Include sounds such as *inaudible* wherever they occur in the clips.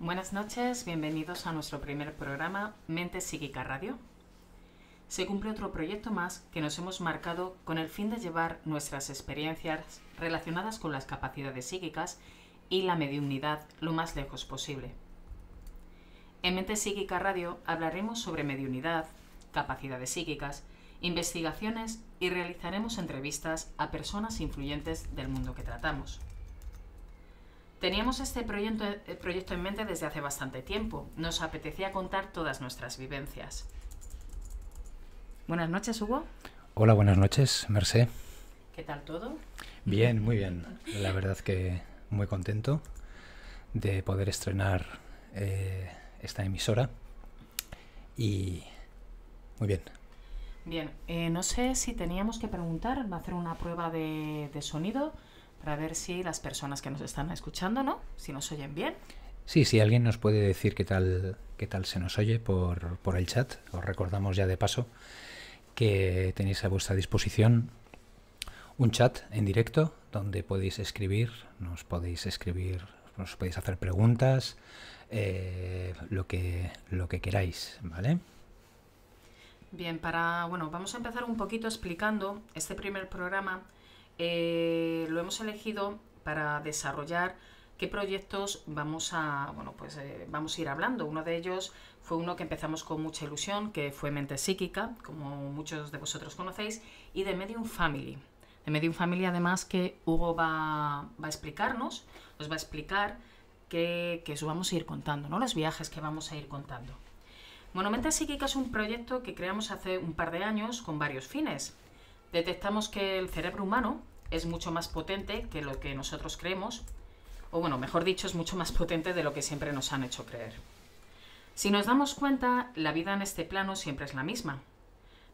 Buenas noches, bienvenidos a nuestro primer programa Mente Psíquica Radio. Se cumple otro proyecto más que nos hemos marcado con el fin de llevar nuestras experiencias relacionadas con las capacidades psíquicas y la mediunidad lo más lejos posible. En Mente Psíquica Radio hablaremos sobre mediunidad, capacidades psíquicas, investigaciones y realizaremos entrevistas a personas influyentes del mundo que tratamos. Teníamos este proyecto, eh, proyecto en mente desde hace bastante tiempo. Nos apetecía contar todas nuestras vivencias. Buenas noches, Hugo. Hola, buenas noches, Merced. ¿Qué tal todo? Bien, muy bien. La verdad que muy contento de poder estrenar eh, esta emisora. Y muy bien. Bien, eh, no sé si teníamos que preguntar, va a hacer una prueba de sonido para ver si las personas que nos están escuchando, ¿no? Si nos oyen bien. Sí, si alguien nos puede decir qué tal, qué tal se nos oye por, por el chat, os recordamos ya de paso que tenéis a vuestra disposición un chat en directo donde podéis escribir, nos podéis escribir, nos podéis hacer preguntas, eh, lo, que, lo que queráis, ¿vale? Bien, para. Bueno, vamos a empezar un poquito explicando este primer programa eh, lo hemos elegido para desarrollar qué proyectos vamos a, pues, eh, vamos a ir hablando. Uno de ellos fue uno que empezamos con mucha ilusión, que fue Mente Psíquica, como muchos de vosotros conocéis, y de Medium Family. De Medium Family, además, que Hugo va, a explicarnos, nos va a explicar qué os vamos a ir contando, ¿no? Los viajes que vamos a ir contando. Bueno, Mente Psíquica es un proyecto que creamos hace un par de años con varios fines detectamos que el cerebro humano es mucho más potente que lo que nosotros creemos, o bueno, mejor dicho, es mucho más potente de lo que siempre nos han hecho creer. Si nos damos cuenta, la vida en este plano siempre es la misma.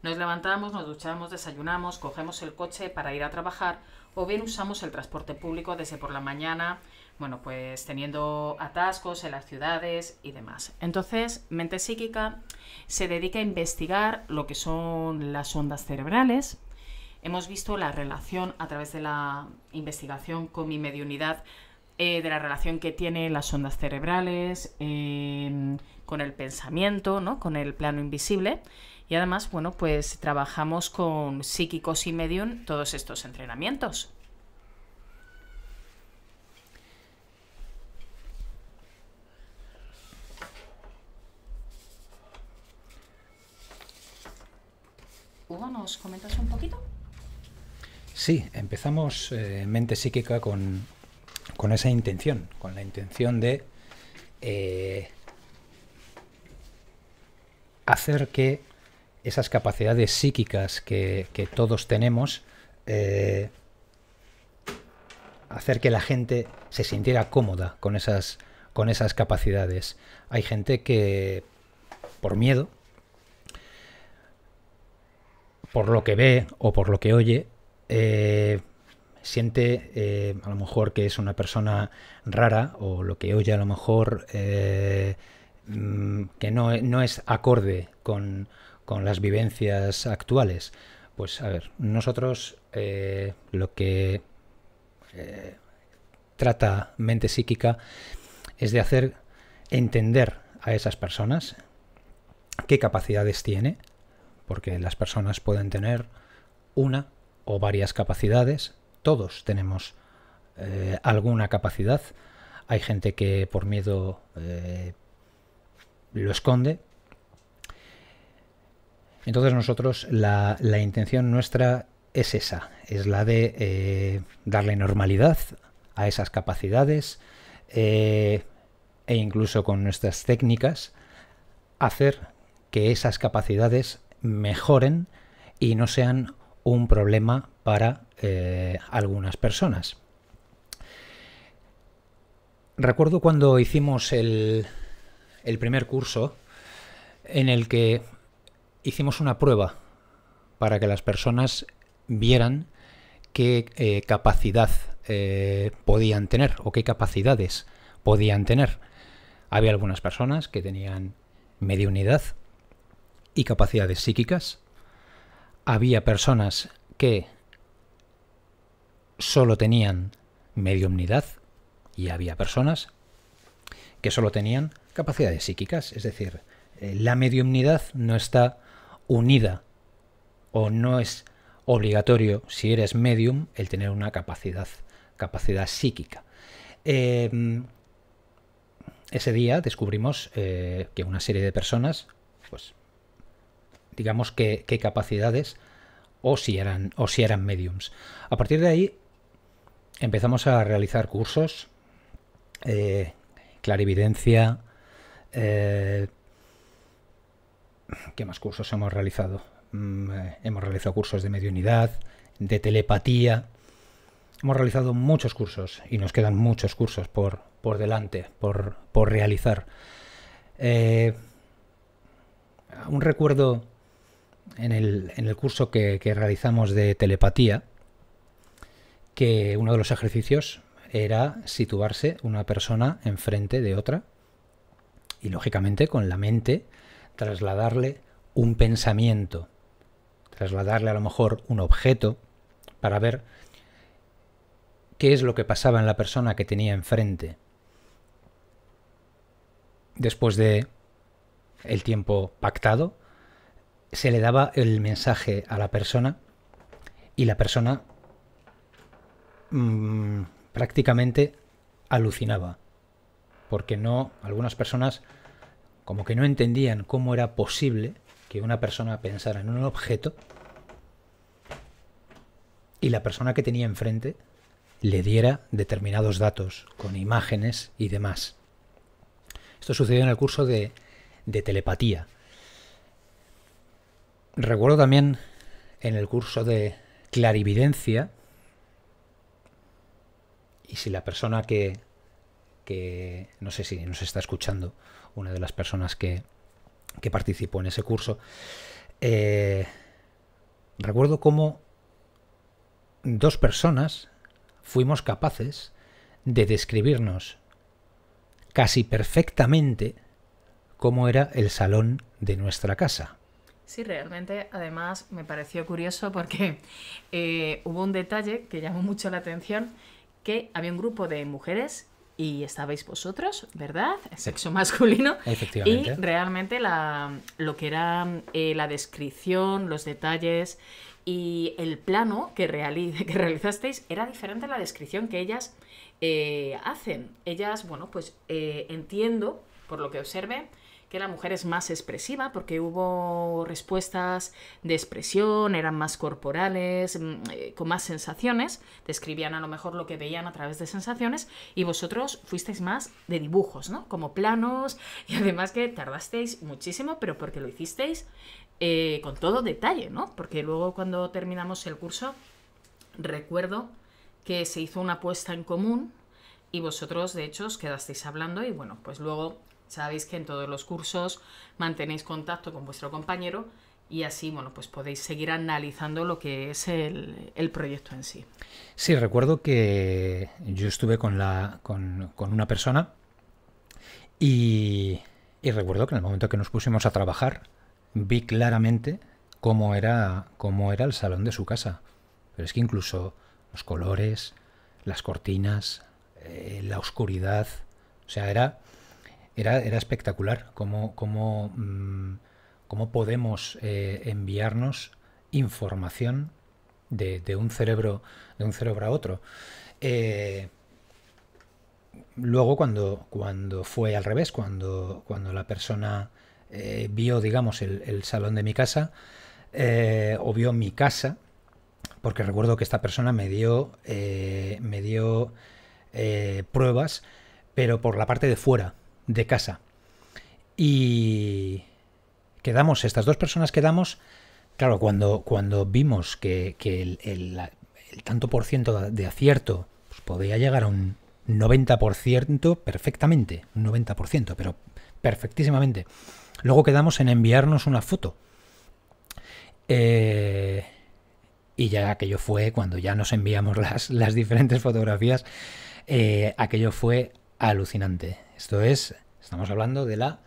Nos levantamos, nos duchamos, desayunamos, cogemos el coche para ir a trabajar o bien usamos el transporte público desde por la mañana, bueno, pues teniendo atascos en las ciudades y demás. Entonces, mente psíquica se dedica a investigar lo que son las ondas cerebrales, hemos visto la relación a través de la investigación con mi mediunidad, eh, de la relación que tiene las ondas cerebrales, em, con el pensamiento, con el plano invisible. Y además, bueno, pues trabajamos con psíquicos y medium todos estos entrenamientos. Hugo, ¿nos comentas un poquito? Sí, empezamos eh, Mente Psíquica con, esa intención, con la intención de eh, hacer que esas capacidades psíquicas que, todos tenemos, eh, hacer que la gente se sintiera cómoda con esas, con esas capacidades. Hay gente que, por miedo, por lo que ve o por lo que oye, eh, siente eh, a lo mejor que es una persona rara o lo que oye a lo mejor eh, mm, que no, es acorde con, las vivencias actuales. Pues a ver, nosotros lo que trata mente psíquica es de hacer entender a esas personas qué capacidades tiene, porque las personas pueden tener una o varias capacidades. Todos tenemos eh, alguna capacidad. Hay gente que por miedo eh, lo esconde. Entonces nosotros la, intención nuestra es esa, es la de eh, darle normalidad a esas capacidades e incluso con nuestras técnicas hacer que esas capacidades mejoren y no sean un problema para eh, algunas personas. Recuerdo cuando hicimos el, primer curso en el que hicimos una prueba para que las personas vieran qué eh, capacidad eh, podían tener o qué capacidades podían tener. Había algunas personas que tenían mediunidad y capacidades psíquicas, había personas que solo tenían mediumnidad y había personas que solo tenían capacidades psíquicas. Es decir, eh, la mediumnidad no está unida o no es obligatorio, si eres medium, el tener una capacidad, capacidad psíquica. Em, ese día descubrimos eh, que una serie de personas, pues digamos, qué, capacidades o si eran, o si eran mediums. A partir de ahí empezamos a realizar cursos, eh, clarividencia, eh, ¿qué más cursos hemos realizado? Mm, eh, hemos realizado cursos de mediunidad, de telepatía, hemos realizado muchos cursos y nos quedan muchos cursos por, por delante, por, por realizar. un recuerdo en el, curso que, que, realizamos de telepatía que uno de los ejercicios era situarse una persona enfrente de otra y lógicamente con la mente trasladarle un pensamiento, trasladarle a lo mejor un objeto para ver qué es lo que pasaba en la persona que tenía enfrente. Después de el tiempo pactado, se le daba el mensaje a la persona y la persona mm, prácticamente alucinaba, porque no, algunas personas como que no entendían cómo era posible que una persona pensara en un objeto y la persona que tenía enfrente le diera determinados datos con imágenes y demás. Esto sucedió en el curso de, de telepatía, Recuerdo también en el curso de clarividencia, y si la persona que, que no sé si nos está escuchando, una de las personas que, que participó en ese curso, eh, recuerdo cómo dos personas fuimos capaces de describirnos casi perfectamente cómo era el salón de nuestra casa. Sí, realmente, además me pareció curioso porque *laughs* eh, hubo un detalle que llamó mucho la atención, que había un grupo de mujeres y estabais vosotros, ¿verdad? Sexo masculino. Efectivamente. Y realmente la, lo que era eh, la descripción, los detalles y el plano *laughs* que, realizasteis era diferente a la descripción que ellas eh, hacen. Ellas, bueno, pues entiendo, por lo que observé la mujer es más expresiva, porque hubo respuestas de expresión, eran más corporales, mm, eh, con más sensaciones, describían a lo mejor lo que veían a través de sensaciones, y vosotros fuisteis más de dibujos, ¿no? Como planos, *laughs* y además que tardasteis muchísimo, pero porque lo hicisteis eh, con todo detalle, ¿no? Porque luego cuando terminamos el curso, recuerdo que se hizo una apuesta en común y vosotros de hecho os quedasteis hablando y bueno, pues luego Sabéis que en todos los cursos mantenéis contacto con vuestro compañero y así, bueno, pues podéis seguir analizando lo que es el, proyecto en sí. Sí, recuerdo que yo estuve con, la, con, con una persona y, y, recuerdo que en el momento que nos pusimos a trabajar vi claramente cómo era, cómo era el salón de su casa. Pero es que incluso los colores, las cortinas, eh, la oscuridad, o sea, era era, espectacular cómo, cómo, mm, cómo podemos eh, enviarnos información de, un cerebro, de un cerebro a otro. Eh, luego, cuando, cuando fue al revés, cuando, cuando la persona eh, vio, digamos, el, el, salón de mi casa, o vio mi casa, porque recuerdo que esta persona me dio, me dio pruebas, pero por la parte de fuera, de casa. Y quedamos, estas dos personas quedamos, claro, cuando, cuando vimos que, el, tanto por ciento de acierto pues podía llegar a un 90% perfectamente, un 90%, pero perfectísimamente. Luego quedamos en enviarnos una foto. Eh, y ya aquello fue, cuando ya nos enviamos *laughs* las, las diferentes fotografías, eh, aquello fue alucinante. Esto es, estamos hablando de la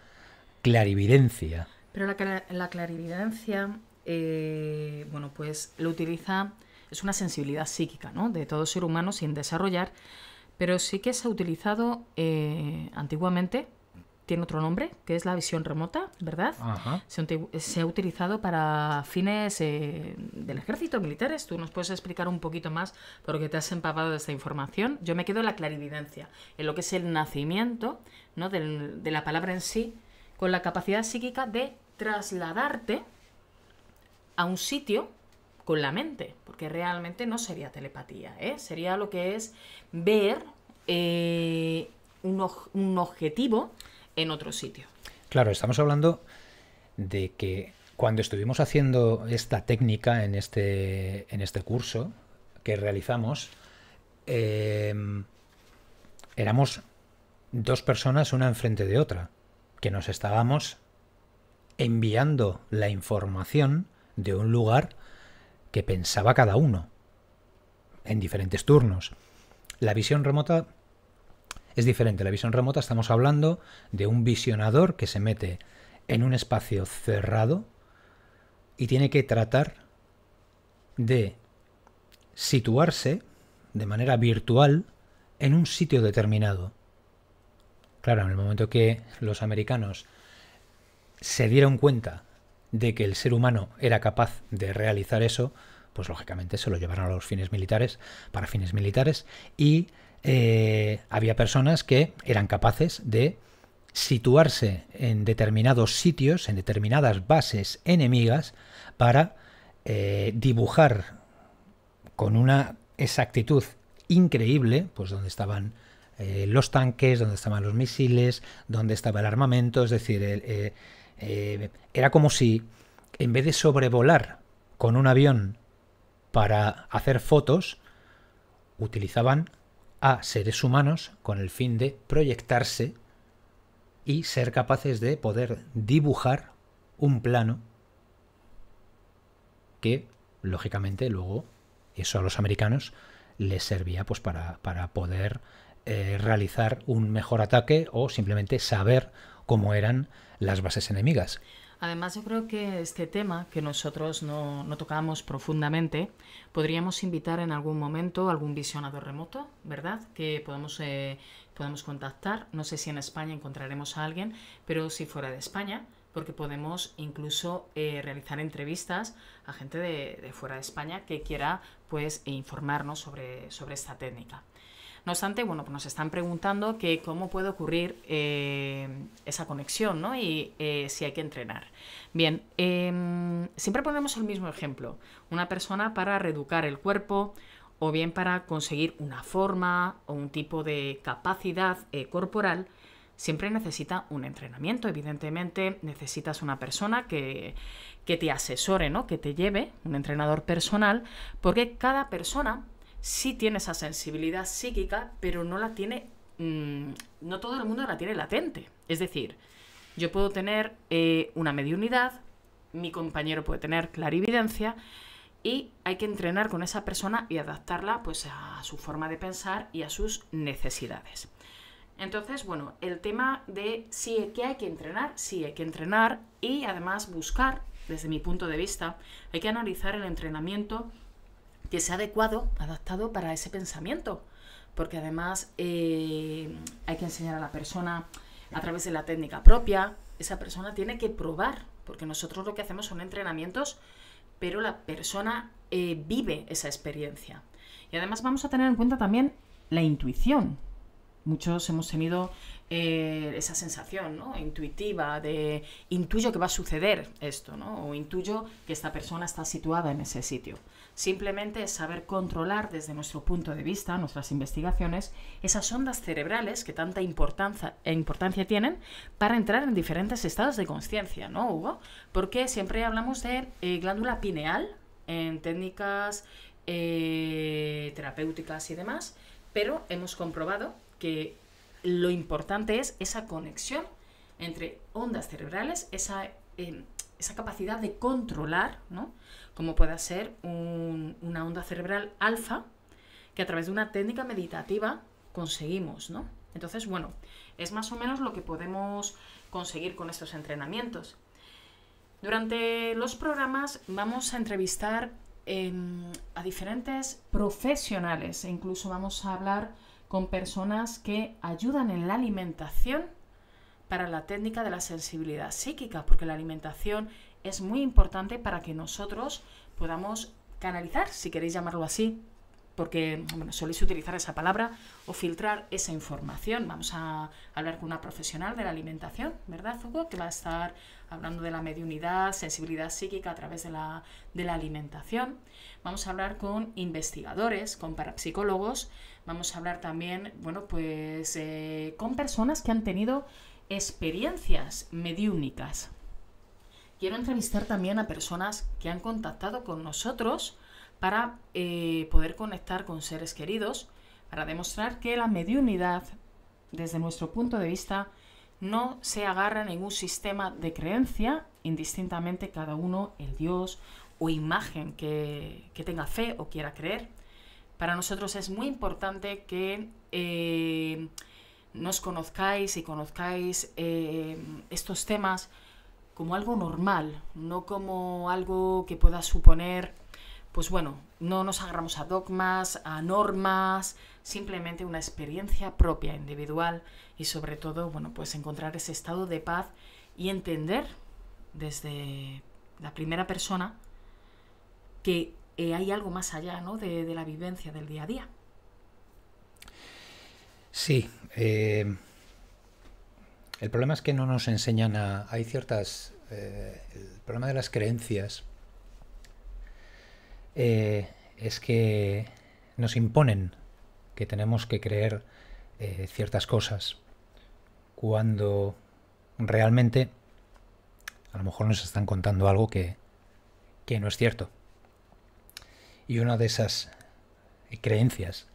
clarividencia. Pero la, clarividencia, eh, bueno, pues lo utiliza, es una sensibilidad psíquica, ¿no? De todo ser humano sin desarrollar, pero sí que se ha utilizado eh, antiguamente tiene otro nombre, que es la visión remota, ¿verdad? Se, ha utilizado para fines eh, del ejército, militares. Tú nos puedes explicar un poquito más porque te has empapado de esta información. Yo me quedo en la clarividencia, en lo que es el nacimiento ¿no? de la palabra en sí, con la capacidad psíquica de trasladarte a un sitio con la mente, porque realmente no sería telepatía, ¿eh? sería lo que es ver eh, un objetivo en otro sitio. Claro, estamos hablando de que cuando estuvimos haciendo esta técnica en este, en este curso que realizamos, em, éramos dos personas una enfrente de otra, que nos estábamos enviando la información de un lugar que pensaba cada uno, en diferentes turnos. La visión remota es diferente, la visión remota estamos hablando de un visionador que se mete en un espacio cerrado y tiene que tratar de situarse de manera virtual en un sitio determinado. Claro, en el momento que los americanos se dieron cuenta de que el ser humano era capaz de realizar eso, pues lógicamente se lo llevaron a los fines militares, para fines militares, y eh, había personas que eran capaces de situarse en determinados sitios, en determinadas bases enemigas, para eh, dibujar con una exactitud increíble, pues donde estaban eh, los tanques, donde estaban los misiles, donde estaba el armamento, es decir, era como si en vez de sobrevolar con un avión para hacer fotos, utilizaban a seres humanos con el fin de proyectarse y ser capaces de poder dibujar un plano que, lógicamente, luego eso a los americanos les servía pues, para, poder eh, realizar un mejor ataque o simplemente saber cómo eran las bases enemigas. Además, yo creo que este tema, que nosotros no, no, tocamos profundamente, podríamos invitar en algún momento algún visionador remoto, ¿verdad? Que eh, podemos, contactar. No sé si en España encontraremos a alguien, pero si fuera de España, porque podemos incluso eh, realizar entrevistas a gente de, fuera de España que quiera pues informarnos sobre esta técnica. No obstante, bueno, pues nos están preguntando cómo puede ocurrir eh, esa conexión, ¿no? Y eh, si hay que entrenar. Bien, em, siempre ponemos el mismo ejemplo. Una persona para reeducar el cuerpo o bien para conseguir una forma o un tipo de capacidad eh, corporal, siempre necesita un entrenamiento. Evidentemente, necesitas una persona que, que te asesore, ¿no? Que te lleve, un entrenador personal, porque cada persona sí tiene esa sensibilidad psíquica, pero no la tiene, mm, no todo el mundo la tiene latente. Es decir, yo puedo tener eh, una mediunidad, mi compañero puede tener clarividencia, y hay que entrenar con esa persona y adaptarla pues a su forma de pensar y a sus necesidades. Entonces, bueno, el tema de es que hay que entrenar, sí hay que entrenar y además buscar, desde mi punto de vista, hay que analizar el entrenamiento que sea adecuado, adaptado para ese pensamiento. Porque además eh, hay que enseñar a la persona a través de la técnica propia. Esa persona tiene que probar, porque nosotros lo que hacemos son entrenamientos, pero la persona eh, vive esa experiencia. Y además vamos a tener en cuenta también la intuición. Muchos hemos tenido eh, esa sensación ¿no? intuitiva de intuyo que va a suceder esto, ¿no? o intuyo que esta persona está situada en ese sitio. Simplemente es saber controlar desde nuestro punto de vista, nuestras investigaciones, esas ondas cerebrales que tanta e importancia, tienen para entrar en diferentes estados de conciencia, ¿no, Hugo? Porque siempre hablamos de eh, glándula pineal en técnicas eh, terapéuticas y demás, pero hemos comprobado que lo importante es esa conexión entre ondas cerebrales, esa, esa capacidad de controlar, ¿no? como puede ser una onda cerebral alfa, que a través de una técnica meditativa conseguimos, ¿no? Entonces, bueno, es más o menos lo que podemos conseguir con estos entrenamientos. Durante los programas vamos a entrevistar em, a diferentes profesionales e incluso vamos a hablar con personas que ayudan en la alimentación para la técnica de la sensibilidad psíquica, porque la alimentación es muy importante para que nosotros podamos canalizar, si queréis llamarlo así, porque bueno, soléis utilizar esa palabra, o filtrar esa información. Vamos a hablar con una profesional de la alimentación, ¿verdad, Hugo? Que va a estar hablando de la mediunidad, sensibilidad psíquica a través de la, alimentación. Vamos a hablar con investigadores, con parapsicólogos. Vamos a hablar también, bueno, pues eh, con personas que han tenido experiencias mediúnicas, quiero entrevistar también a personas que han contactado con nosotros para eh, poder conectar con seres queridos, para demostrar que la mediunidad, desde nuestro punto de vista, no se agarra a ningún sistema de creencia, indistintamente cada uno, el Dios o imagen que, tenga fe o quiera creer. Para nosotros es muy importante que eh, nos conozcáis y conozcáis eh, estos temas como algo normal, no como algo que pueda suponer, pues bueno, no nos agarramos a dogmas, a normas, simplemente una experiencia propia, individual y sobre todo, bueno, pues encontrar ese estado de paz y entender desde la primera persona que eh, hay algo más allá ¿no? de, de, la vivencia del día a día. Sí, eh, el problema es que no nos enseñan a... Hay ciertas... Eh, el problema de las creencias eh, es que nos imponen que tenemos que creer eh, ciertas cosas cuando realmente a lo mejor nos están contando algo que, que no es cierto. Y una de esas creencias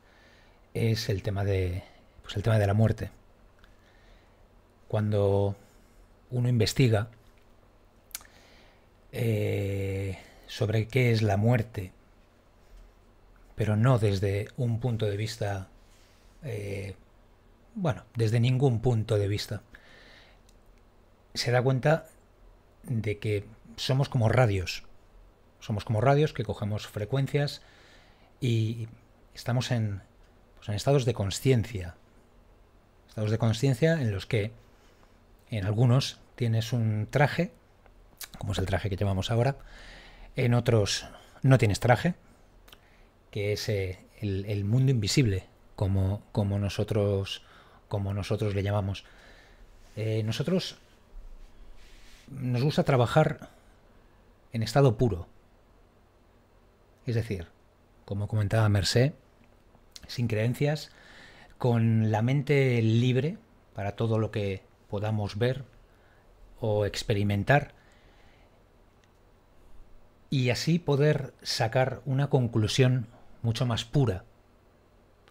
es el tema de, pues el tema de la muerte cuando uno investiga eh, sobre qué es la muerte, pero no desde un punto de vista, eh, bueno, desde ningún punto de vista, se da cuenta de que somos como radios, somos como radios que cogemos frecuencias y estamos en, pues, en estados de conciencia, estados de conciencia en los que en algunos tienes un traje, como es el traje que llevamos ahora. En otros no tienes traje, que es eh, el, mundo invisible, como, como, nosotros, como nosotros le llamamos. Eh, nosotros nos gusta trabajar en estado puro. Es decir, como comentaba Mercé, sin creencias, con la mente libre para todo lo que podamos ver o experimentar y así poder sacar una conclusión mucho más pura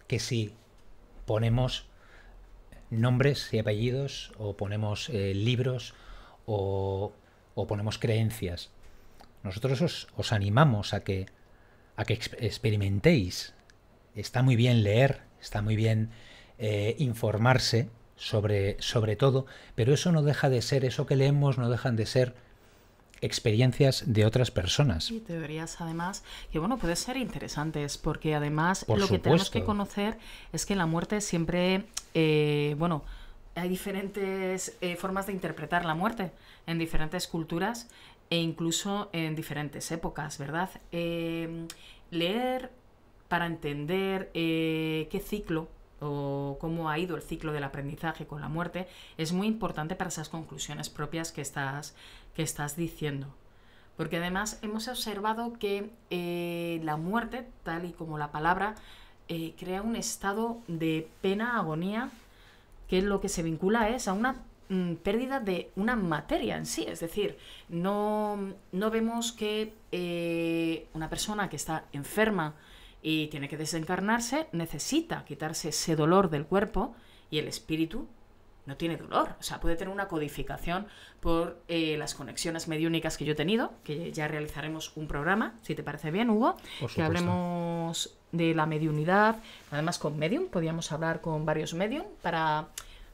que si ponemos nombres y apellidos o ponemos eh, libros o, ponemos creencias. Nosotros os, animamos a que, a que experimentéis. Está muy bien leer, está muy bien eh, informarse, sobre, sobre todo, pero eso no deja de ser, eso que leemos no dejan de ser experiencias de otras personas. Y teorías además, que bueno, pueden ser interesantes, porque además lo que tenemos que conocer es que la muerte siempre, eh, bueno, hay diferentes eh, formas de interpretar la muerte en diferentes culturas e incluso en diferentes épocas, ¿verdad? Eh, leer para entender qué ciclo cómo ha ido el ciclo del aprendizaje con la muerte es muy importante para esas conclusiones propias que estás, que estás diciendo. Porque además hemos observado que eh, la muerte, tal y como la palabra, eh, crea un estado de pena, agonía, que lo que se vincula es a una mm, pérdida de una materia en sí. Es decir, no, vemos que eh, una persona que está enferma, y tiene que desencarnarse, necesita quitarse ese dolor del cuerpo y el espíritu no tiene dolor. O sea, puede tener una codificación por eh, las conexiones mediúnicas que yo he tenido, que ya realizaremos un programa, si te parece bien, Hugo, que hablemos de la mediunidad, además con medium, podíamos hablar con varios medium para,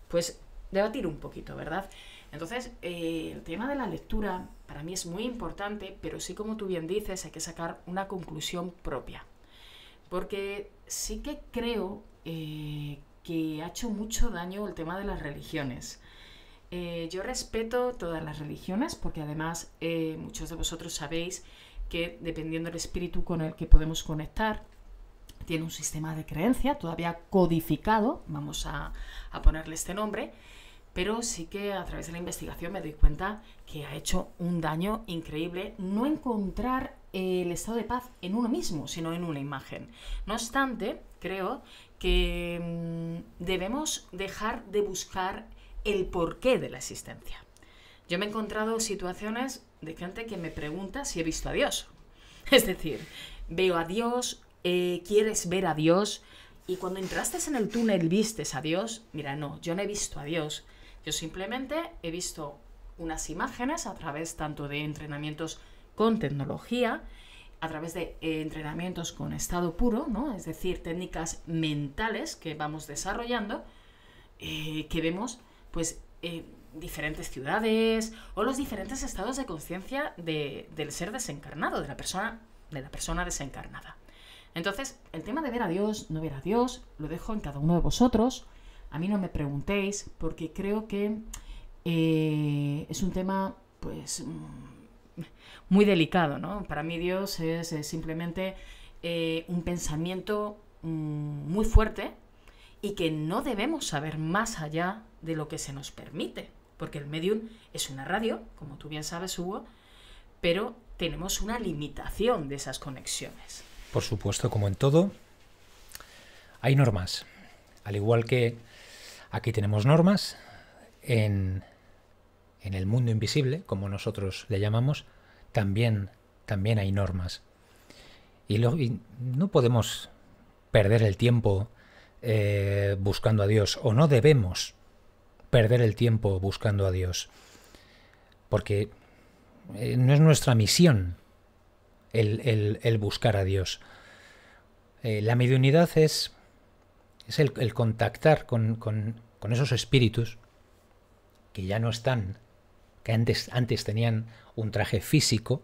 pues, debatir un poquito, ¿verdad? Entonces, eh, el tema de la lectura para mí es muy importante, pero sí como tú bien dices, hay que sacar una conclusión propia. Porque sí que creo eh, que ha hecho mucho daño el tema de las religiones. Eh, yo respeto todas las religiones porque además eh, muchos de vosotros sabéis que dependiendo del espíritu con el que podemos conectar, tiene un sistema de creencia todavía codificado, vamos a, a ponerle este nombre, pero sí que a través de la investigación me doy cuenta que ha hecho un daño increíble no encontrar el estado de paz en uno mismo, sino en una imagen. No obstante, creo que mm, debemos dejar de buscar el porqué de la existencia. Yo me he encontrado situaciones de gente que me pregunta si he visto a Dios. *laughs* Es decir, veo a Dios, eh, quieres ver a Dios, y cuando entraste en el túnel vistes a Dios. Mira, no, yo no he visto a Dios. Yo simplemente he visto unas imágenes a través tanto de entrenamientos con tecnología a través de eh, entrenamientos con estado puro, es decir, técnicas mentales que vamos desarrollando, eh, que vemos pues, diferentes ciudades o los diferentes estados de conciencia del ser desencarnado, de la, persona, de la persona desencarnada. Entonces, el tema de ver a Dios, no ver a Dios, lo dejo en cada uno de vosotros. A mí no me preguntéis porque creo que eh, es un tema pues muy delicado, ¿no? Para mí Dios es, simplemente eh, un pensamiento mm, muy fuerte y que no debemos saber más allá de lo que se nos permite, porque el medium es una radio, como tú bien sabes, Hugo, pero tenemos una limitación de esas conexiones. Por supuesto, como en todo, hay normas. Al igual que aquí tenemos normas, en en el mundo invisible, como nosotros le llamamos, también, también hay normas. Y, no podemos perder el tiempo eh, buscando a Dios, o no debemos perder el tiempo buscando a Dios, porque eh, no es nuestra misión el, buscar a Dios. Eh, la mediunidad es, es el, contactar con esos espíritus que ya no están antes, tenían un traje físico.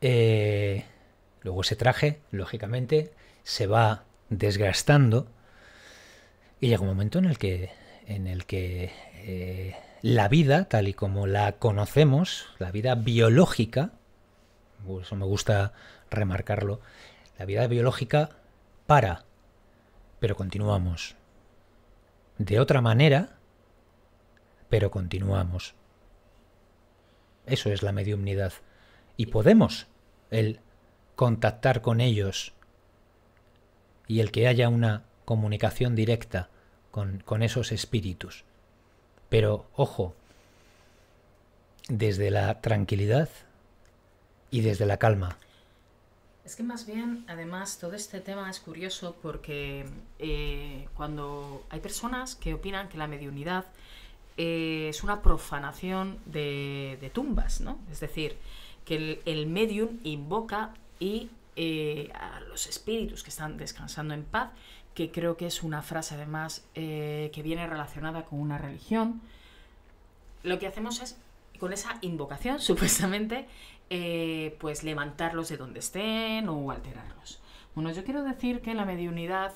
Eh, luego ese traje, lógicamente, se va desgastando y llega un momento en el que, en el que eh, la vida, tal y como la conocemos, la vida biológica, eso me gusta remarcarlo, la vida biológica para, pero continuamos. De otra manera, pero continuamos. Eso es la mediunidad. Y podemos, el contactar con ellos y el que haya una comunicación directa con, con esos espíritus. Pero, ojo, desde la tranquilidad y desde la calma. Es que más bien, además, todo este tema es curioso porque eh, cuando hay personas que opinan que la mediunidad eh, es una profanación de, tumbas, ¿no? Es decir, que el, medium invoca y eh, a los espíritus que están descansando en paz, que creo que es una frase además eh, que viene relacionada con una religión. Lo que hacemos es, con esa invocación, *laughs* supuestamente, pues levantarlos de donde estén o alterarlos. Bueno, yo quiero decir que la mediunidad,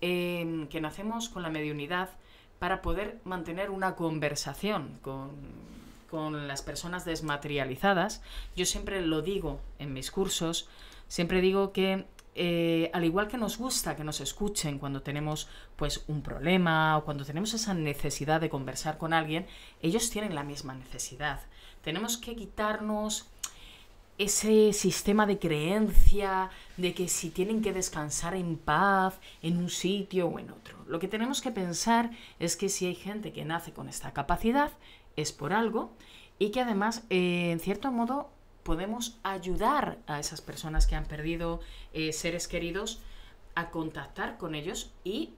que nacemos con la mediunidad, para poder mantener una conversación con, las personas desmaterializadas. Yo siempre lo digo en mis cursos, siempre digo que eh, al igual que nos gusta que nos escuchen cuando tenemos pues un problema o cuando tenemos esa necesidad de conversar con alguien, ellos tienen la misma necesidad. Tenemos que quitarnos ese sistema de creencia de que si tienen que descansar en paz, en un sitio o en otro. Lo que tenemos que pensar es que si hay gente que nace con esta capacidad, es por algo y que además, eh, en cierto modo, podemos ayudar a esas personas que han perdido eh, seres queridos a contactar con ellos y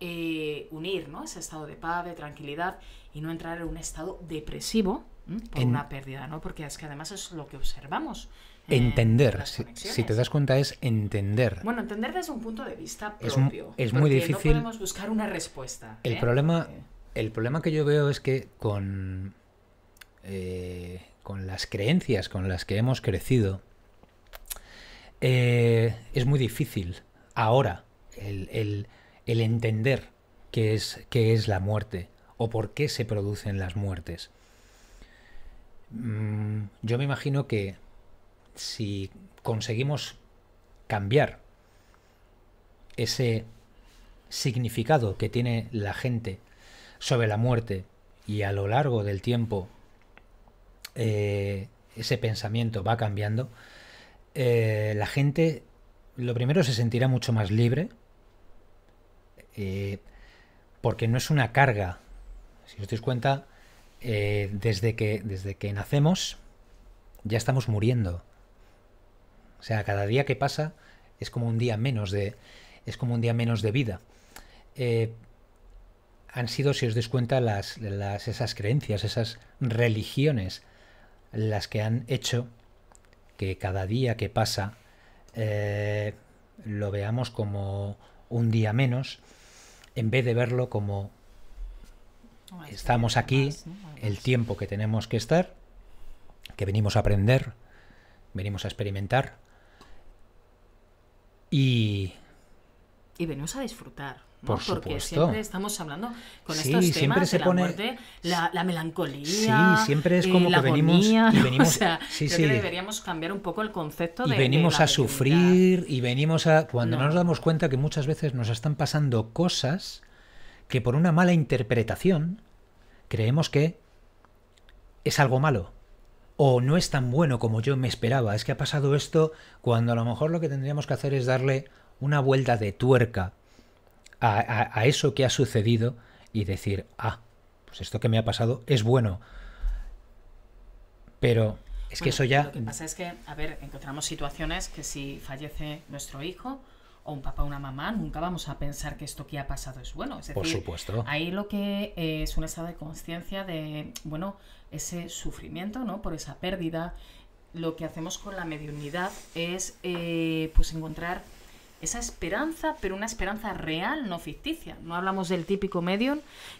eh, unir ese estado de paz, de tranquilidad y no entrar en un estado depresivo ¿Mm? una pérdida, ¿no? Porque es que además es lo que observamos. Eh, entender, si, te das cuenta, es entender. Bueno, entender desde un punto de vista propio. Es, muy difícil. No podemos buscar una respuesta. El, ¿eh? problema, el problema que yo veo es que con, eh, con las creencias con las que hemos crecido, es muy difícil ahora el, el entender qué es, qué es la muerte o por qué se producen las muertes. Mm, yo me imagino que si conseguimos cambiar ese significado que tiene la gente sobre la muerte y a lo largo del tiempo eh, ese pensamiento va cambiando, eh, la gente lo primero se sentirá mucho más libre eh, porque no es una carga. Si os dais cuenta, eh, desde, que, desde que nacemos ya estamos muriendo. O sea, cada día que pasa es como un día menos de, es como un día menos de vida. Eh, han sido, si os das cuenta, las, las, esas creencias, esas religiones, las que han hecho que cada día que pasa eh, lo veamos como un día menos, en vez de verlo como Estamos aquí el pues. tiempo que tenemos que estar, que venimos a aprender, venimos a experimentar y... Y venimos a disfrutar. ¿no? Por Porque siempre estamos hablando con estos temas siempre se de la pone... muerte, la, melancolía. Sí, siempre es eh, como que venimos. que deberíamos cambiar un poco el concepto de. Y venimos a sufrir, y venimos a. Cuando no. nos damos cuenta que muchas veces nos están pasando cosas que por una mala interpretación creemos que es algo malo o no es tan bueno como yo me esperaba. Es que ha pasado esto cuando a lo mejor lo que tendríamos que hacer es darle una vuelta de tuerca a, eso que ha sucedido y decir, ah, pues esto que me ha pasado es bueno. Pero es que eso ya... Lo que pasa es que, a ver, encontramos situaciones que si fallece nuestro hijo, o un papá o una mamá, nunca vamos a pensar que esto que ha pasado es bueno. Por supuesto. Ahí lo que eh, es un estado de conciencia de, bueno, ese sufrimiento, ¿no? Por esa pérdida. Lo que hacemos con la mediunidad es, eh, pues, encontrar esa esperanza, pero una esperanza real, no ficticia. No hablamos del típico medium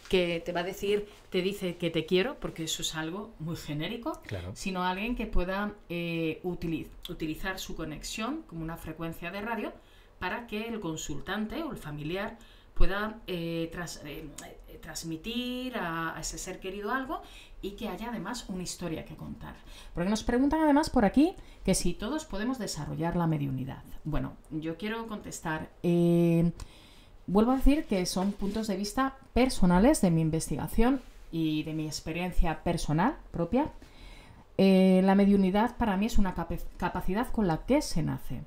que te va a decir, te dice que te quiero, porque eso es algo muy genérico, claro. sino alguien que pueda eh, utilizar su conexión como una frecuencia de radio para que el consultante o el familiar pueda eh, eh, eh, transmitir a, ese ser querido algo y que haya además una historia que contar. Porque nos preguntan además por aquí que si todos podemos desarrollar la mediunidad. Bueno, yo quiero contestar. vuelvo a decir que son puntos de vista personales de mi investigación y de mi experiencia personal propia. la mediunidad para mí es una capacidad con la que se nace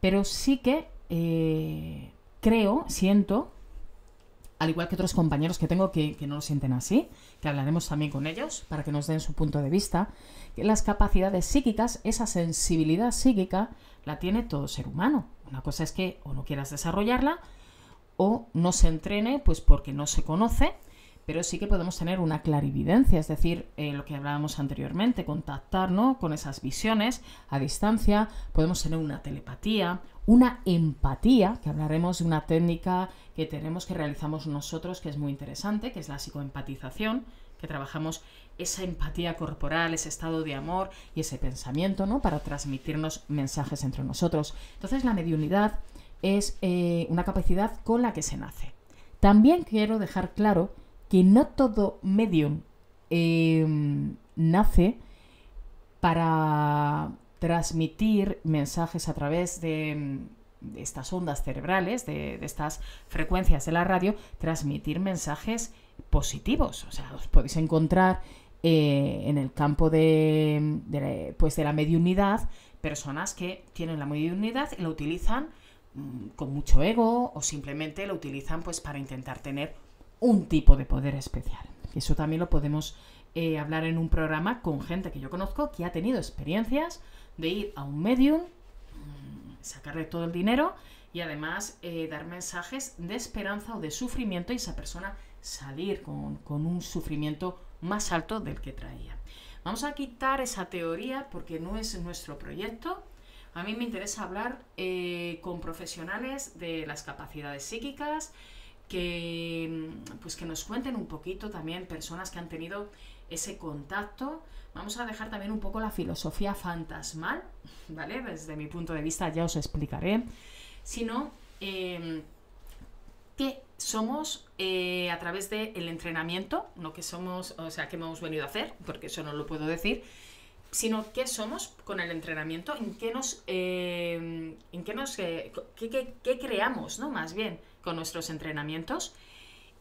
pero sí que eh, creo, siento, al igual que otros compañeros que tengo que, que, no lo sienten así, que hablaremos también con ellos para que nos den su punto de vista, que las capacidades psíquicas, esa sensibilidad psíquica, la tiene todo ser humano. Una cosa es que o no quieras desarrollarla o no se entrene, pues porque no se conoce pero sí que podemos tener una clarividencia, es decir, eh, lo que hablábamos anteriormente, contactar con esas visiones a distancia, podemos tener una telepatía, una empatía, que hablaremos de una técnica que tenemos, que realizamos nosotros, que es muy interesante, que es la psicoempatización, que trabajamos esa empatía corporal, ese estado de amor y ese pensamiento, ¿no? Para transmitirnos mensajes entre nosotros. Entonces la mediunidad es eh, una capacidad con la que se nace. También quiero dejar claro que no todo medium em, nace para transmitir mensajes a través de, em, estas ondas cerebrales, de, estas frecuencias de la radio, transmitir mensajes positivos. O sea, os podéis encontrar eh, en el campo de, pues de la mediunidad personas que tienen la mediunidad y la utilizan mm, con mucho ego o simplemente lo utilizan pues para intentar tener un tipo de poder especial. Eso también lo podemos eh, hablar en un programa con gente que yo conozco que ha tenido experiencias de ir a un medium, mm, sacarle todo el dinero y además eh, dar mensajes de esperanza o de sufrimiento y esa persona salir con, un sufrimiento más alto del que traía. Vamos a quitar esa teoría porque no es nuestro proyecto. A mí me interesa hablar eh, con profesionales de las capacidades psíquicas, que, mm, pues que nos cuenten un poquito también personas que han tenido ese contacto. Vamos a dejar también un poco la filosofía fantasmal, *laughs* ¿vale? Desde mi punto de vista ya os explicaré. Sino eh, em, que somos eh, a través del el entrenamiento, no que somos, o sea, que hemos venido a hacer, porque eso no lo puedo decir, sino qué somos con el entrenamiento, en qué nos, em, en qué nos, eh, qué, creamos, ¿no? Más bien, nuestros entrenamientos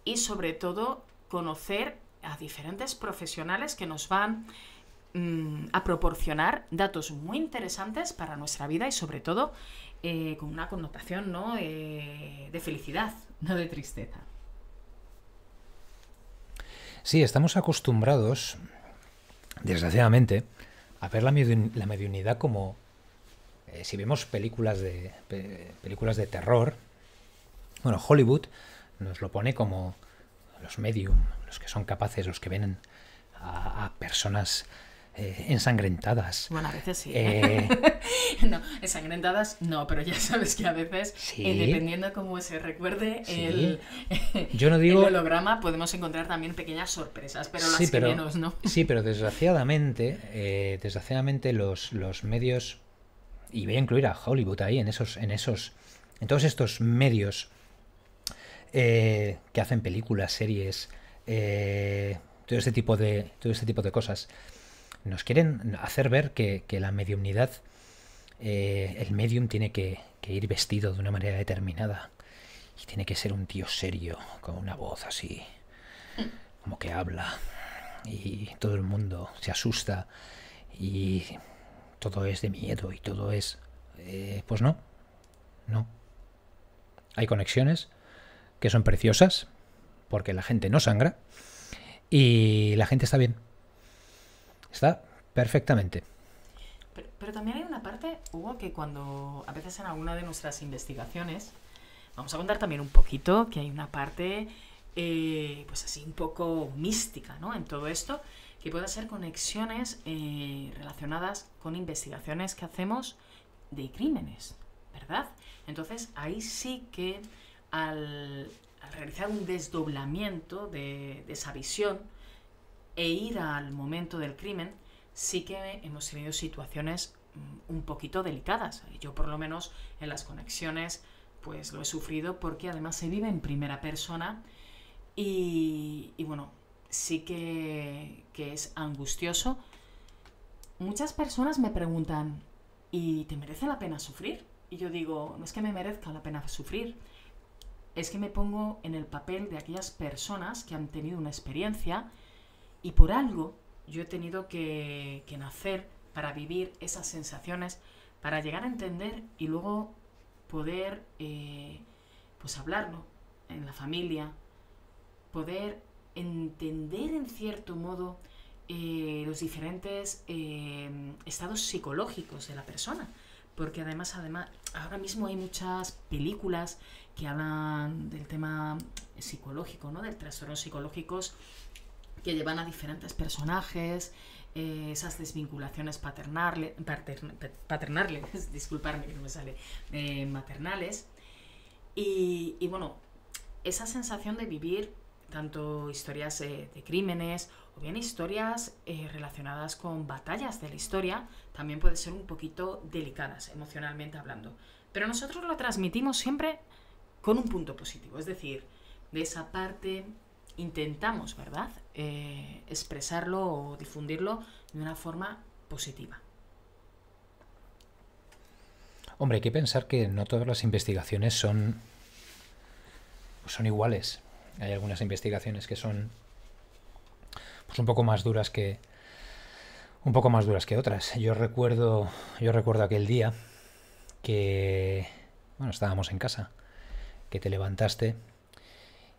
y sobre todo conocer a diferentes profesionales que nos van mm, a proporcionar datos muy interesantes para nuestra vida y sobre todo eh, con una connotación ¿no? Eh, de felicidad, *laughs* no de tristeza. Sí, estamos acostumbrados, desgraciadamente, a ver la, mediunidad como eh, si vemos películas de películas de terror, bueno, Hollywood nos lo pone como los medium, los que son capaces, los que ven a, personas eh, ensangrentadas. Bueno, a veces sí. ¿eh? Eh, *laughs* no, ensangrentadas no, pero ya sabes que a veces, dependiendo de cómo se recuerde el, *laughs* holograma, podemos encontrar también pequeñas sorpresas, pero las menos, ¿no? *laughs* sí, pero desgraciadamente, desgraciadamente los, los medios, y voy a incluir a Hollywood ahí, en esos, en esos, en todos estos medios eh, que hacen películas, series, eh, todo, este tipo de, todo este tipo de cosas, nos quieren hacer ver que, la mediumnidad, eh, el medium tiene que, ir vestido de una manera determinada. Y tiene que ser un tío serio, con una voz así, como que habla. Y todo el mundo se asusta. Y todo es de miedo y todo es... pues no, no. Hay conexiones, que son preciosas, porque la gente no sangra, y la gente está bien. Está perfectamente. Pero, también hay una parte, Hugo, que cuando a veces en alguna de nuestras investigaciones, vamos a contar también un poquito que hay una parte, eh, pues así, un poco mística, ¿no? En todo esto, que puede ser conexiones eh, relacionadas con investigaciones que hacemos de crímenes, ¿verdad? Entonces ahí sí que al, realizar un desdoblamiento de, esa visión e ir al momento del crimen, sí que hemos tenido situaciones mm, un poquito delicadas. Yo por lo menos en las conexiones pues lo he sufrido porque además se vive en primera persona y, bueno, sí que, que, es angustioso. Muchas personas me preguntan, ¿y te merece la pena sufrir? Y yo digo, no es que me merezca la pena sufrir, es que me pongo en el papel de aquellas personas que han tenido una experiencia y por algo yo he tenido que, nacer para vivir esas sensaciones, para llegar a entender y luego poder eh, pues hablarlo en la familia, poder entender en cierto modo eh, los diferentes eh, estados psicológicos de la persona porque además, además, ahora mismo hay muchas películas que hablan del tema psicológico, ¿no? Del trastornos psicológicos que llevan a diferentes personajes, eh, esas desvinculaciones paternales, *laughs* disculparme que no me sale, eh, maternales. Y, bueno, esa sensación de vivir tanto historias eh, de crímenes o bien historias eh, relacionadas con batallas de la historia, también pueden ser un poquito delicadas emocionalmente hablando. Pero nosotros lo transmitimos siempre con un punto positivo, es decir, de esa parte intentamos, ¿verdad?, eh, expresarlo o difundirlo de una forma positiva. Hombre, hay que pensar que no todas las investigaciones son, son iguales. Hay algunas investigaciones que son un poco más duras que un poco más duras que otras. Yo recuerdo yo recuerdo aquel día que bueno, estábamos en casa, que te levantaste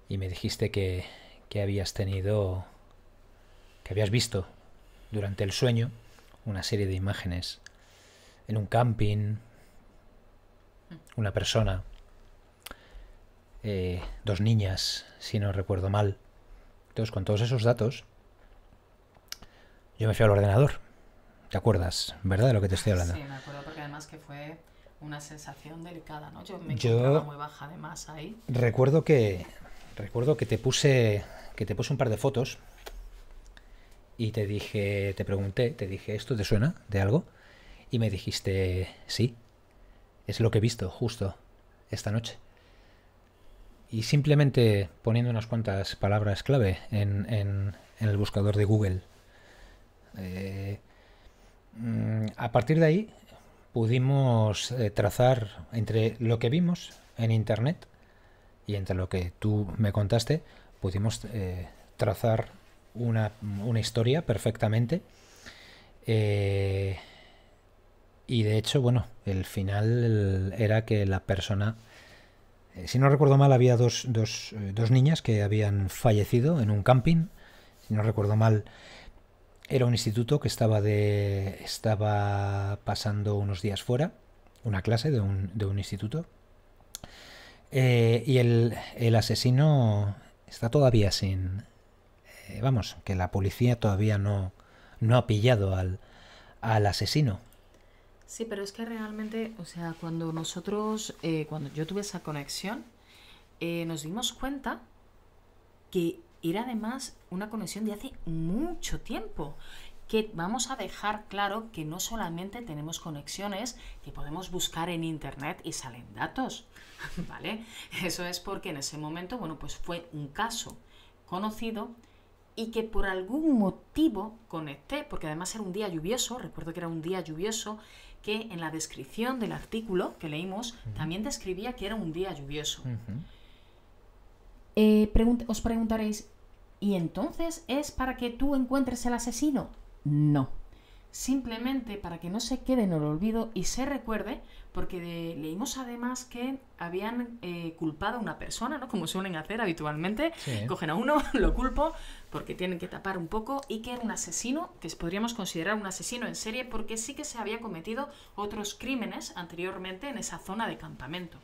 y me dijiste que, habías tenido que habías visto durante el sueño una serie de imágenes en un camping, una persona, eh, dos niñas, si no recuerdo mal. Entonces, con todos esos datos, yo me fui al ordenador. ¿Te acuerdas, verdad, de lo que te estoy hablando? Sí, me acuerdo porque además que fue una sensación delicada, ¿no? Yo me encontraba muy baja de ahí. Recuerdo que recuerdo que te puse que te puse un par de fotos y te dije, te pregunté, te dije, ¿esto te suena de algo? Y me dijiste, sí, es lo que he visto justo esta noche. Y simplemente poniendo unas cuantas palabras clave en, en, en el buscador de Google eh, mm, a partir de ahí pudimos eh, trazar entre lo que vimos en Internet y entre lo que tú me contaste, pudimos eh, trazar una, historia perfectamente. y de hecho, bueno, el final era que la persona, si no recuerdo mal, había dos niñas que habían fallecido en un camping, si no recuerdo mal era un instituto que estaba, de, estaba pasando unos días fuera, una clase de un, de un instituto. Eh, y el, asesino está todavía sin... Eh, vamos, que la policía todavía no, no ha pillado al, asesino. Sí, pero es que realmente, o sea, cuando nosotros, eh, cuando yo tuve esa conexión, nos dimos cuenta que era además una conexión de hace mucho tiempo que vamos a dejar claro que no solamente tenemos conexiones que podemos buscar en internet y salen datos, *laughs* ¿vale? Eso es porque en ese momento, bueno, pues fue un caso conocido y que por algún motivo conecté, porque además era un día lluvioso, recuerdo que era un día lluvioso, que en la descripción del artículo que leímos también describía que era un día lluvioso. Eh, os preguntaréis, ¿y entonces es para que tú encuentres el asesino? No. Simplemente para que no se quede en el olvido y se recuerde, porque leímos además que habían eh, culpado a una persona, ¿no? Como suelen hacer habitualmente. Cogen a uno, *laughs* lo culpo, porque tienen que tapar un poco, y que era un asesino, que podríamos considerar un asesino en serie, porque sí que se había cometido otros crímenes anteriormente en esa zona de campamento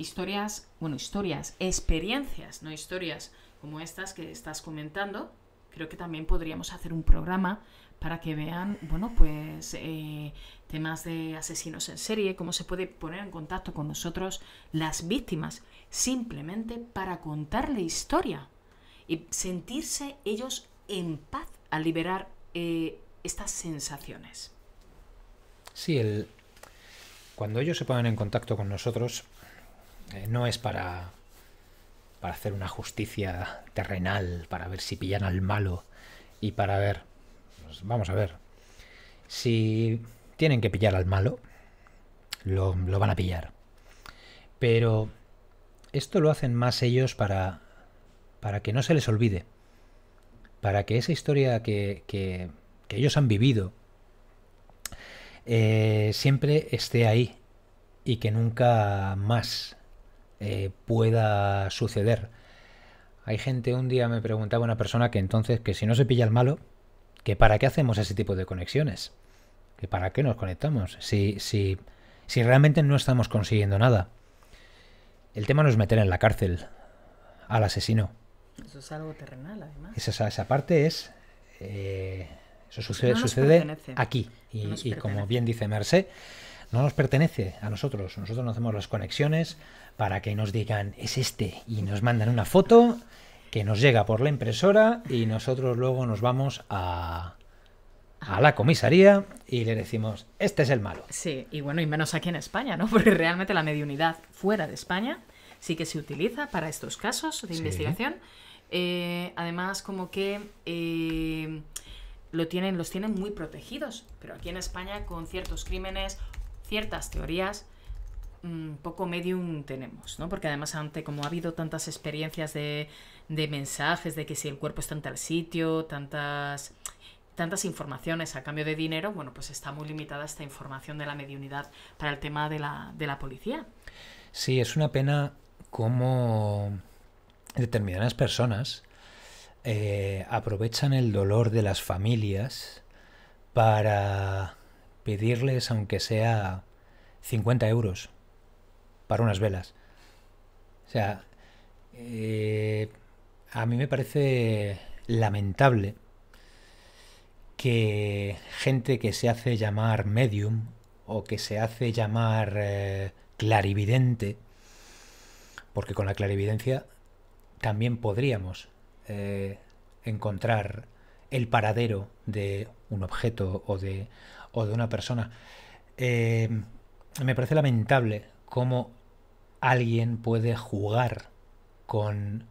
historias, bueno, historias, experiencias, no historias como estas que estás comentando, creo que también podríamos hacer un programa para que vean, bueno, pues eh, temas de asesinos en serie, cómo se puede poner en contacto con nosotros las víctimas, simplemente para contarle historia y sentirse ellos en paz al liberar eh, estas sensaciones. Sí, el... cuando ellos se ponen en contacto con nosotros, eh, no es para, hacer una justicia terrenal, para ver si pillan al malo y para ver... Pues vamos a ver. Si tienen que pillar al malo, lo, van a pillar. Pero esto lo hacen más ellos para, para que no se les olvide. Para que esa historia que, que, ellos han vivido eh, siempre esté ahí y que nunca más eh, pueda suceder. Hay gente, un día me preguntaba una persona que entonces, que si no se pilla el malo, que para qué hacemos ese tipo de conexiones, que para qué nos conectamos, si, si, si realmente no estamos consiguiendo nada. El tema no es meter en la cárcel al asesino. Eso es algo terrenal, además. Esa, parte es... Eh, eso sucede, sucede aquí. Y, y como bien dice Merced, no nos pertenece a nosotros. Nosotros no hacemos las conexiones, para que nos digan, es este, y nos mandan una foto que nos llega por la impresora y nosotros luego nos vamos a, a la comisaría y le decimos, este es el malo. Sí, y bueno, y menos aquí en España, ¿no? *laughs* Porque realmente la mediunidad fuera de España sí que se utiliza para estos casos de investigación. Eh, además, como que eh, lo tienen, los tienen muy protegidos, pero aquí en España con ciertos crímenes, ciertas teorías, Mm, poco medium tenemos, ¿no? Porque además como ha habido tantas experiencias de, mensajes, de que si el cuerpo está en tal sitio, tantas tantas informaciones a cambio de dinero, bueno, pues está muy limitada esta información de la mediunidad para el tema de la, policía. Sí, es una pena cómo determinadas personas eh, aprovechan el dolor de las familias para pedirles, aunque sea 50 euros para unas velas. O sea, eh, a mí me parece lamentable que gente que se hace llamar medium o que se hace llamar eh, clarividente, porque con la clarividencia también podríamos eh, encontrar el paradero de un objeto o de, de una persona. me parece lamentable cómo alguien puede jugar con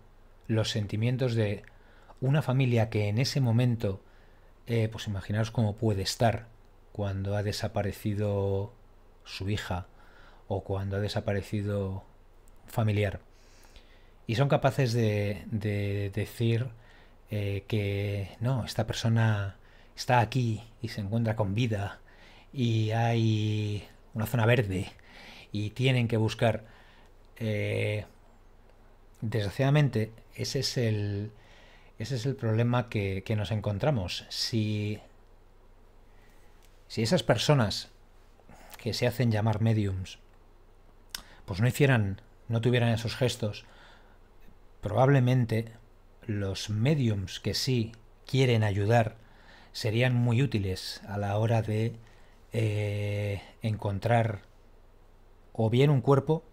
los sentimientos de una familia que en ese momento, eh, pues imaginaros cómo puede estar cuando ha desaparecido su hija o cuando ha desaparecido familiar. Y son capaces de, decir eh, que no, esta persona está aquí y se encuentra con vida y hay una zona verde y tienen que buscar eh, desgraciadamente, ese es el, ese es el problema que, nos encontramos. Si, si esas personas que se hacen llamar mediums, pues no hicieran, no tuvieran esos gestos, probablemente los mediums que sí quieren ayudar serían muy útiles a la hora de eh, encontrar o bien un cuerpo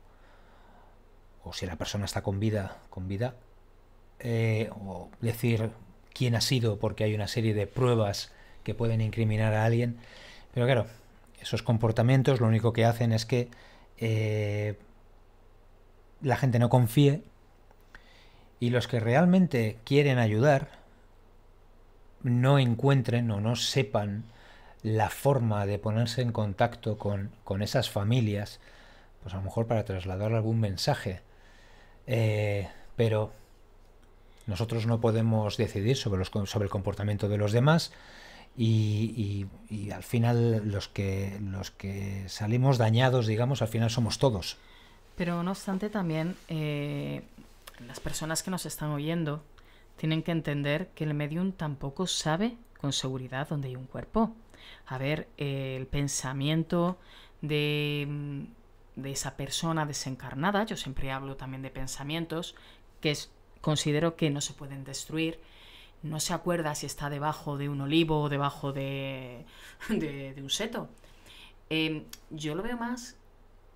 o si la persona está con vida, con vida, eh, o decir quién ha sido, porque hay una serie de pruebas que pueden incriminar a alguien. Pero claro, esos comportamientos lo único que hacen es que eh, la gente no confíe y los que realmente quieren ayudar no encuentren o no sepan la forma de ponerse en contacto con, con esas familias, pues a lo mejor para trasladar algún mensaje eh, pero nosotros no podemos decidir sobre, los, sobre el comportamiento de los demás y, al final los que, los que salimos dañados, digamos, al final somos todos. Pero no obstante también eh, las personas que nos están oyendo tienen que entender que el medium tampoco sabe con seguridad dónde hay un cuerpo. A ver, eh, el pensamiento de de esa persona desencarnada, yo siempre hablo también de pensamientos, que es, considero que no se pueden destruir, no se acuerda si está debajo de un olivo o debajo de, *laughs* de, un seto. Em, yo lo veo más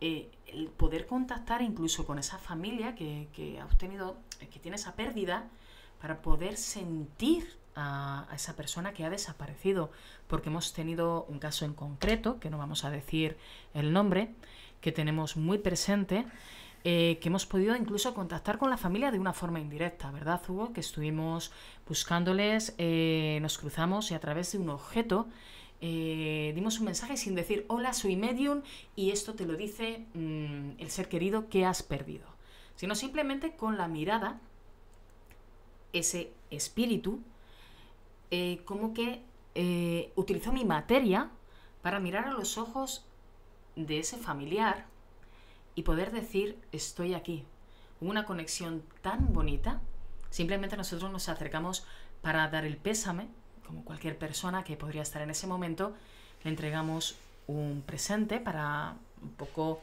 eh, el poder contactar incluso con esa familia que, que, ha obtenido, que tiene esa pérdida, para poder sentir a, esa persona que ha desaparecido. Porque hemos tenido un caso en concreto, que no vamos a decir el nombre, que tenemos muy presente, eh, que hemos podido incluso contactar con la familia de una forma indirecta, ¿verdad, Hugo? Que estuvimos buscándoles, eh, nos cruzamos y a través de un objeto eh, dimos un mensaje sin decir, hola, soy medium y esto te lo dice mm, el ser querido que has perdido, sino simplemente con la mirada, ese espíritu, como que utilizó mi materia para mirar a los ojos de ese familiar y poder decir, estoy aquí. una conexión tan bonita, simplemente nosotros nos acercamos para dar el pésame, como cualquier persona que podría estar en ese momento, le entregamos un presente para un poco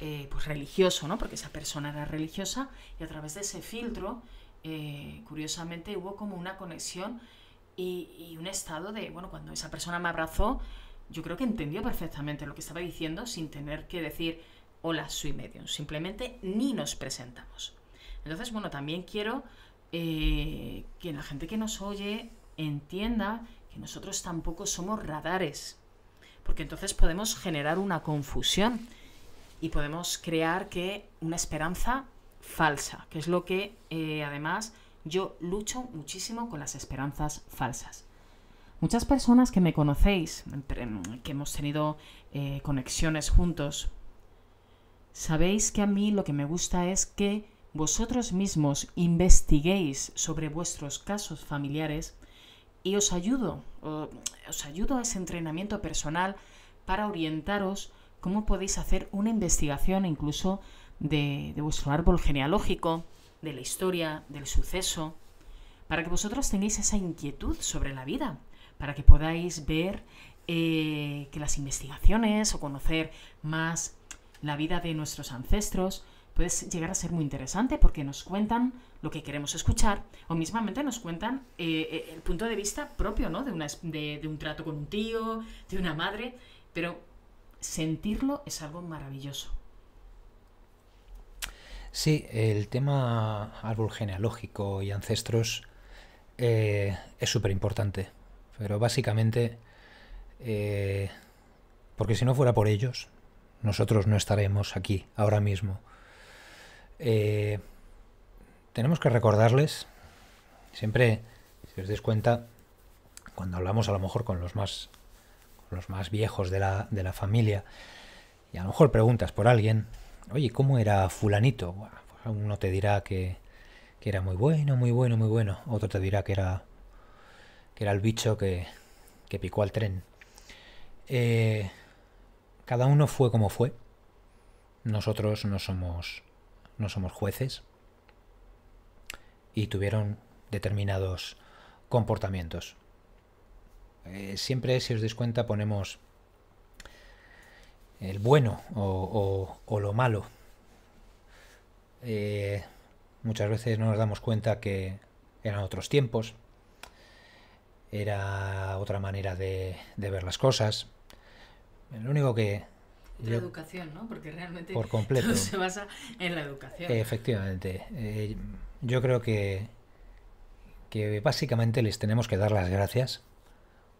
eh, pues religioso, ¿no? Porque esa persona era religiosa y a través de ese filtro, eh, curiosamente, hubo como una conexión y, y, un estado de, bueno, cuando esa persona me abrazó, yo creo que entendió perfectamente lo que estaba diciendo sin tener que decir hola, soy medium. Simplemente ni nos presentamos. Entonces, bueno, también quiero eh, que la gente que nos oye entienda que nosotros tampoco somos radares, porque entonces podemos generar una confusión y podemos crear que una esperanza falsa, que es lo que eh, además yo lucho muchísimo con las esperanzas falsas. Muchas personas que me conocéis, que hemos tenido eh, conexiones juntos, sabéis que a mí lo que me gusta es que vosotros mismos investiguéis sobre vuestros casos familiares y os ayudo, os ayudo a ese entrenamiento personal para orientaros cómo podéis hacer una investigación incluso de, de, vuestro árbol genealógico, de la historia, del suceso, para que vosotros tengáis esa inquietud sobre la vida, para que podáis ver eh, que las investigaciones o conocer más la vida de nuestros ancestros puede llegar a ser muy interesante porque nos cuentan lo que queremos escuchar o mismamente nos cuentan eh, eh, el punto de vista propio ¿no? de, una, un trato con un tío, de una madre, pero sentirlo es algo maravilloso. Sí, el tema árbol genealógico y ancestros es súper importante pero básicamente eh, porque si no fuera por ellos, nosotros no estaremos aquí ahora mismo. Eh, tenemos que recordarles, siempre, si os dais cuenta, cuando hablamos a lo mejor con los más, los más viejos de la, de la, familia, y a lo mejor preguntas por alguien, oye, ¿cómo era fulanito? pues uno te dirá que, que era muy bueno, muy bueno, muy bueno, otro te dirá que era era el bicho que, picó al tren. Eh, cada uno fue como fue. Nosotros no somos, no somos jueces y tuvieron determinados comportamientos. Eh, siempre, si os dais cuenta, ponemos el bueno o, lo malo. Eh, muchas veces no nos damos cuenta que eran otros tiempos, era otra manera de, ver las cosas. Lo único que... La educación, ¿no? Porque realmente *laughs* se basa en la educación. Efectivamente. Eh, yo creo que, que básicamente les tenemos que dar las gracias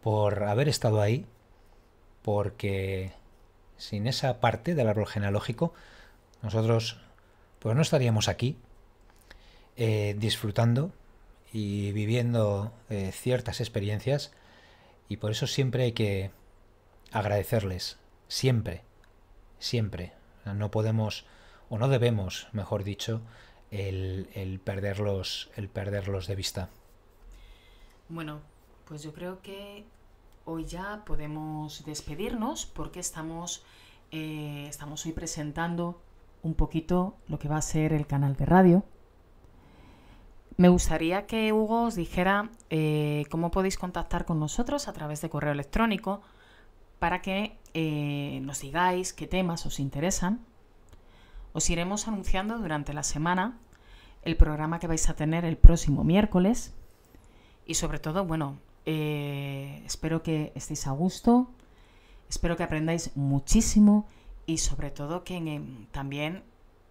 por haber estado ahí, porque sin esa parte del árbol genealógico, nosotros pues no estaríamos aquí eh, disfrutando y viviendo eh, ciertas experiencias y por eso siempre hay que agradecerles, siempre, siempre. No podemos o no debemos, mejor dicho, el, perderlos, el perderlos de vista. Bueno, pues yo creo que hoy ya podemos despedirnos porque estamos, eh, estamos hoy presentando un poquito lo que va a ser el canal de radio, me gustaría que Hugo os dijera eh, cómo podéis contactar con nosotros a través de correo electrónico para que eh, nos digáis qué temas os interesan. Os iremos anunciando durante la semana el programa que vais a tener el próximo miércoles y sobre todo, bueno, eh, espero que estéis a gusto, espero que aprendáis muchísimo y sobre todo que también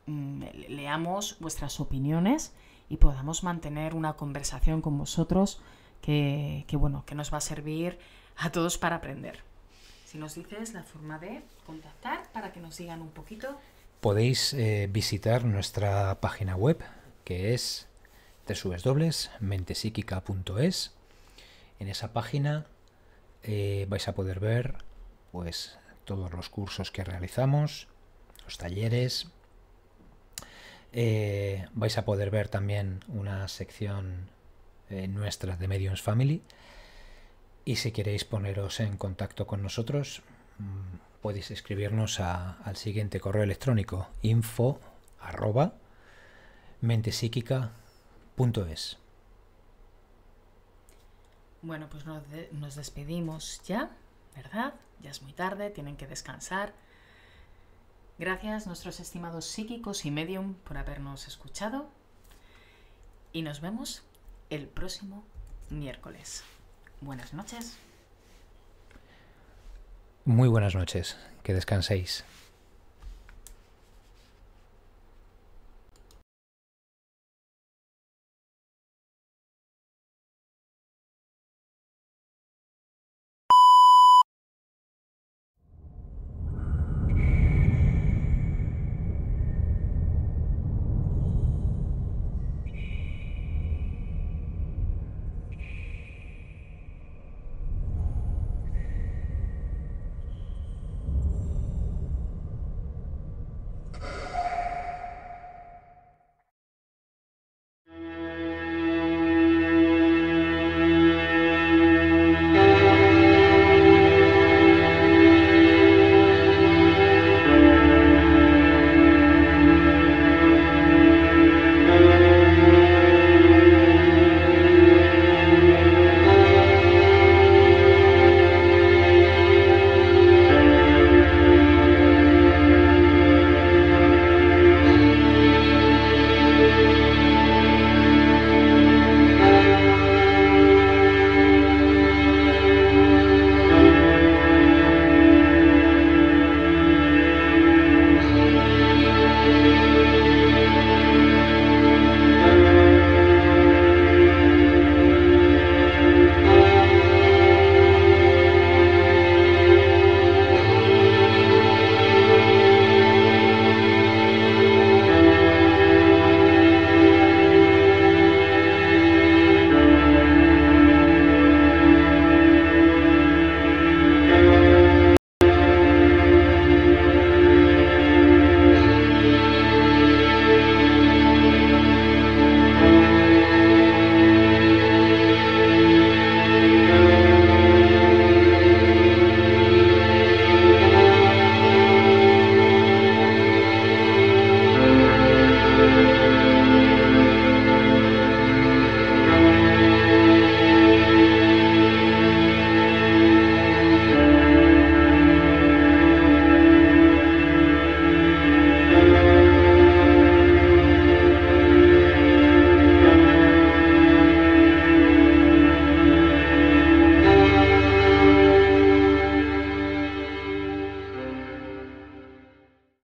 mm, leamos vuestras opiniones y podamos mantener una conversación con vosotros que, bueno, que nos va a servir a todos para aprender. Si nos dices la forma de contactar para que nos digan un poquito. Podéis eh, visitar nuestra página web que es www.mentesiquica.es En esa página eh, vais a poder ver pues todos los cursos que realizamos, los talleres, eh, vais a poder ver también una sección eh, nuestra de Mediums Family. Y si queréis poneros en contacto con nosotros, mm, podéis escribirnos al siguiente correo electrónico info arroba Bueno, pues nos despedimos ya, ¿verdad? Ya es muy tarde, tienen que descansar. Gracias nuestros estimados psíquicos y medium por habernos escuchado y nos vemos el próximo miércoles. Buenas noches. Muy buenas noches, que descanséis.